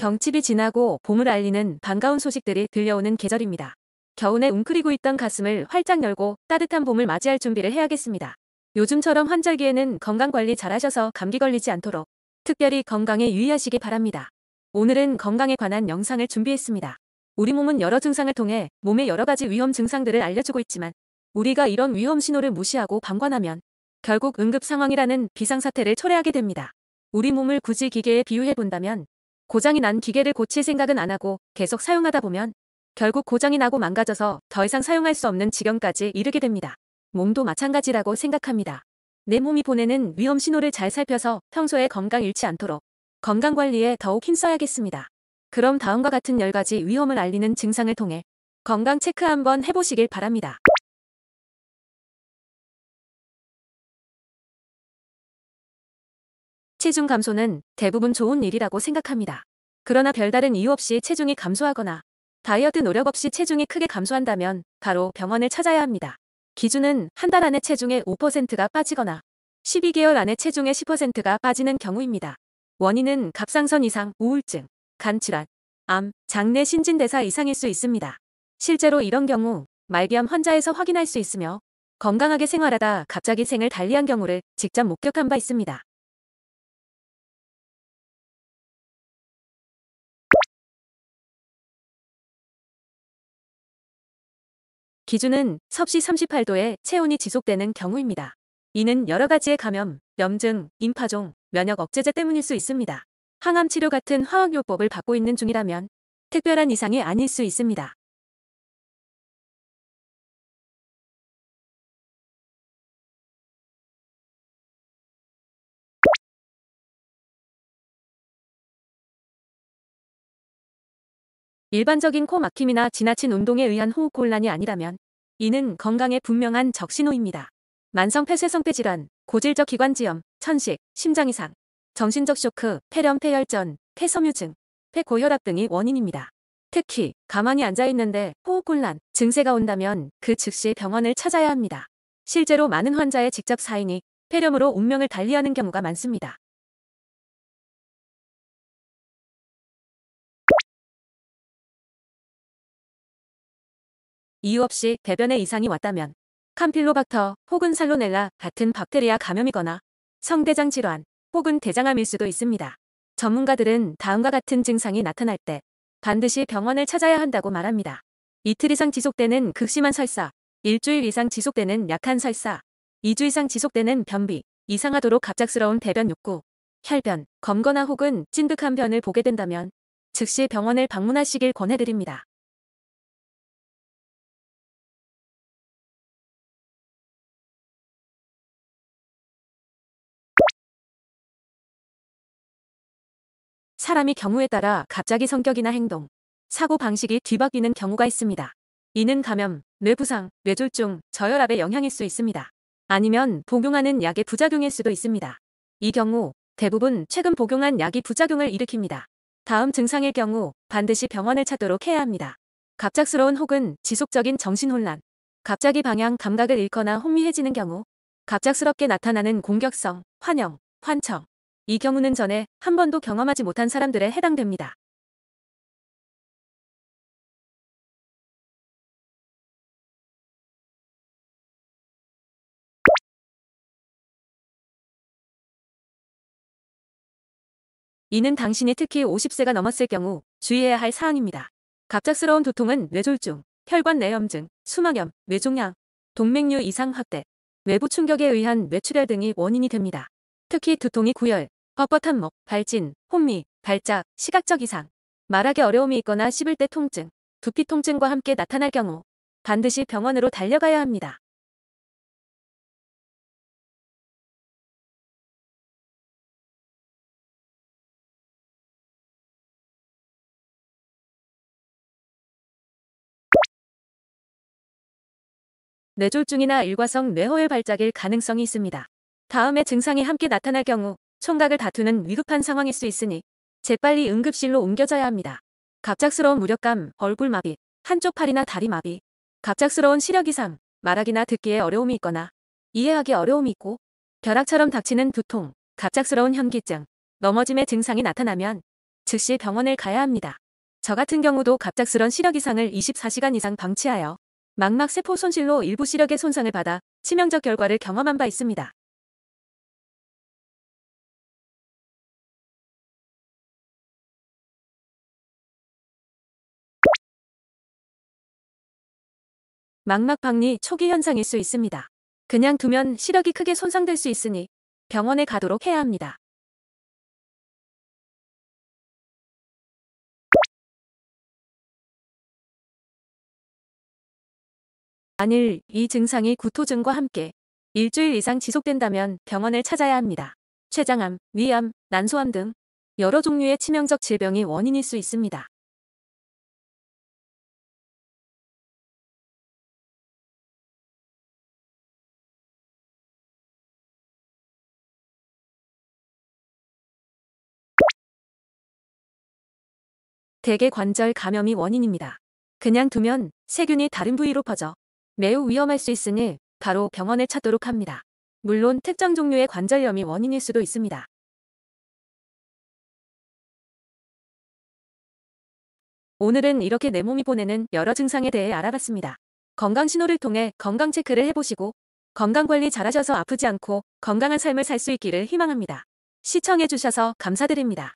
경칩이 지나고 봄을 알리는 반가운 소식들이 들려오는 계절입니다. 겨우내 웅크리고 있던 가슴을 활짝 열고 따뜻한 봄을 맞이할 준비를 해야겠습니다. 요즘처럼 환절기에는 건강관리 잘하셔서 감기 걸리지 않도록 특별히 건강에 유의하시기 바랍니다. 오늘은 건강에 관한 영상을 준비했습니다. 우리 몸은 여러 증상을 통해 몸의 여러 가지 위험 증상들을 알려주고 있지만 우리가 이런 위험 신호를 무시하고 방관하면 결국 응급 상황이라는 비상사태를 초래하게 됩니다. 우리 몸을 굳이 기계에 비유해본다면 고장이 난 기계를 고칠 생각은 안 하고 계속 사용하다 보면 결국 고장이 나고 망가져서 더 이상 사용할 수 없는 지경까지 이르게 됩니다. 몸도 마찬가지라고 생각합니다. 내 몸이 보내는 위험 신호를 잘 살펴서 평소에 건강 잃지 않도록 건강관리에 더욱 힘써야겠습니다. 그럼 다음과 같은 10가지 위험을 알리는 증상을 통해 건강 체크 한번 해보시길 바랍니다. 체중 감소는 대부분 좋은 일이라고 생각합니다. 그러나 별다른 이유 없이 체중이 감소하거나 다이어트 노력 없이 체중이 크게 감소한다면 바로 병원을 찾아야 합니다. 기준은 한 달 안에 체중의 5%가 빠지거나 12개월 안에 체중의 10%가 빠지는 경우입니다. 원인은 갑상선 이상, 우울증, 간질환, 암, 장내 신진대사 이상일 수 있습니다. 실제로 이런 경우 말기암 환자에서 확인할 수 있으며 건강하게 생활하다 갑자기 생을 달리한 경우를 직접 목격한 바 있습니다. 기준은 섭씨 38도의 체온이 지속되는 경우입니다. 이는 여러 가지의 감염, 염증, 임파종, 면역 억제제 때문일 수 있습니다. 항암 치료 같은 화학요법을 받고 있는 중이라면 특별한 이상이 아닐 수 있습니다. 일반적인 코 막힘이나 지나친 운동에 의한 호흡곤란이 아니라면 이는 건강에 분명한 적신호입니다. 만성 폐쇄성폐 질환, 고질적 기관지염, 천식, 심장 이상, 정신적 쇼크, 폐렴 폐혈전, 폐섬유증, 폐고혈압 등이 원인입니다. 특히 가만히 앉아있는데 호흡곤란, 증세가 온다면 그 즉시 병원을 찾아야 합니다. 실제로 많은 환자의 직접 사인이 폐렴으로 운명을 달리하는 경우가 많습니다. 이유 없이 배변에 이상이 왔다면 캄필로박터 혹은 살로넬라 같은 박테리아 감염이거나 성대장 질환 혹은 대장암일 수도 있습니다. 전문가들은 다음과 같은 증상이 나타날 때 반드시 병원을 찾아야 한다고 말합니다. 이틀 이상 지속되는 극심한 설사, 일주일 이상 지속되는 약한 설사, 2주 이상 지속되는 변비, 이상하도록 갑작스러운 대변 욕구, 혈변, 검거나 혹은 찐득한 변을 보게 된다면 즉시 병원을 방문하시길 권해드립니다. 사람이 경우에 따라 갑자기 성격이나 행동, 사고 방식이 뒤바뀌는 경우가 있습니다. 이는 감염, 뇌부상, 뇌졸중, 저혈압에 영향일 수 있습니다. 아니면 복용하는 약의 부작용일 수도 있습니다. 이 경우 대부분 최근 복용한 약이 부작용을 일으킵니다. 다음 증상일 경우 반드시 병원을 찾도록 해야 합니다. 갑작스러운 혹은 지속적인 정신혼란, 갑자기 방향 감각을 잃거나 혼미해지는 경우, 갑작스럽게 나타나는 공격성, 환영, 환청, 이 경우는 전에 한 번도 경험하지 못한 사람들에 해당됩니다. 이는 당신이 특히 50세가 넘었을 경우 주의해야 할 사항입니다. 갑작스러운 두통은 뇌졸중, 혈관 내염증, 수막염, 뇌종양, 동맥류 이상 확대, 외부 충격에 의한 뇌출혈 등이 원인이 됩니다. 특히 두통이 구열, 뻣뻣한 목, 발진, 혼미, 발작, 시각적 이상, 말하기 어려움이 있거나 씹을 때 통증, 두피 통증과 함께 나타날 경우 반드시 병원으로 달려가야 합니다. 뇌졸중이나 일과성 뇌허혈 발작일 가능성이 있습니다. 다음에 증상이 함께 나타날 경우 총각을 다투는 위급한 상황일 수 있으니 재빨리 응급실로 옮겨져야 합니다. 갑작스러운 무력감, 얼굴 마비, 한쪽 팔이나 다리 마비, 갑작스러운 시력 이상, 말하기나 듣기에 어려움이 있거나 이해하기 어려움이 있고 벼락처럼 닥치는 두통, 갑작스러운 현기증, 넘어짐의 증상이 나타나면 즉시 병원을 가야 합니다. 저 같은 경우도 갑작스런 시력 이상을 24시간 이상 방치하여 망막 세포 손실로 일부 시력의 손상을 받아 치명적 결과를 경험한 바 있습니다. 망막박리 초기 현상일 수 있습니다. 그냥 두면 시력이 크게 손상될 수 있으니 병원에 가도록 해야 합니다. 만일 이 증상이 구토증과 함께 일주일 이상 지속된다면 병원을 찾아야 합니다. 췌장암, 위암, 난소암 등 여러 종류의 치명적 질병이 원인일 수 있습니다. 대개 관절 감염이 원인입니다. 그냥 두면 세균이 다른 부위로 퍼져 매우 위험할 수 있으니 바로 병원에 찾도록 합니다. 물론 특정 종류의 관절염이 원인일 수도 있습니다. 오늘은 이렇게 내 몸이 보내는 여러 증상에 대해 알아봤습니다. 건강 신호를 통해 건강 체크를 해보시고 건강 관리 잘하셔서 아프지 않고 건강한 삶을 살 수 있기를 희망합니다. 시청해주셔서 감사드립니다.